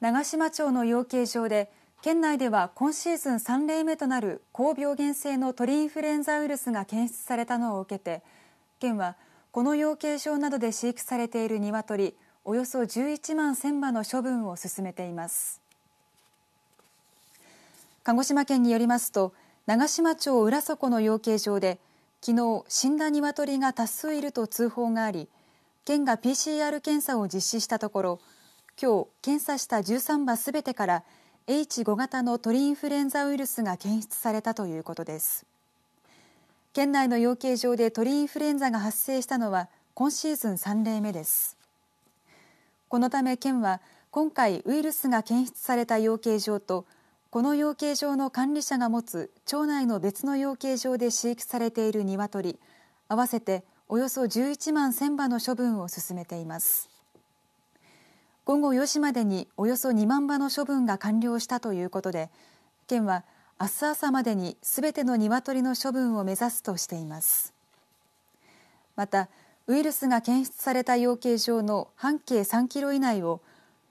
長島町の養鶏場で県内では今シーズン3例目となる高病原性の鳥インフルエンザウイルスが検出されたのを受けて県はこの養鶏場などで飼育されている鶏およそ11万1000羽の処分を進めています鹿児島県によりますと長島町浦底の養鶏場で昨日死んだ鶏が多数いると通報があり県が PCR 検査を実施したところきょう検査した13羽すべてから H5 型の鳥インフルエンザウイルスが検出されたということです。県内の養鶏場で鳥インフルエンザが発生したのは今シーズン3例目です。このため県は今回ウイルスが検出された養鶏場とこの養鶏場の管理者が持つ町内の別の養鶏場で飼育されている鶏合わせておよそ11万1000羽の処分を進めています。午後4時までにおよそ2万羽の処分が完了したということで県は、明日朝までにすべての鶏の処分を目指すとしています。また、ウイルスが検出された養鶏場の半径3キロ以内を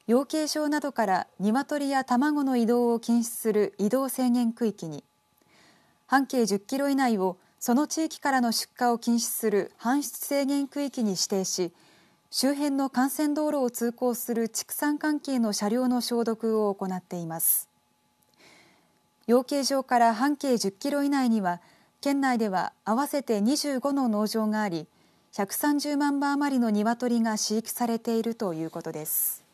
養鶏場などから鶏や卵の移動を禁止する移動制限区域に半径10キロ以内をその地域からの出荷を禁止する搬出制限区域に指定し周辺の幹線道路を通行する畜産関係の車両の消毒を行っています養鶏場から半径10キロ以内には県内では合わせて25の農場があり130万羽余りの鶏が飼育されているということです。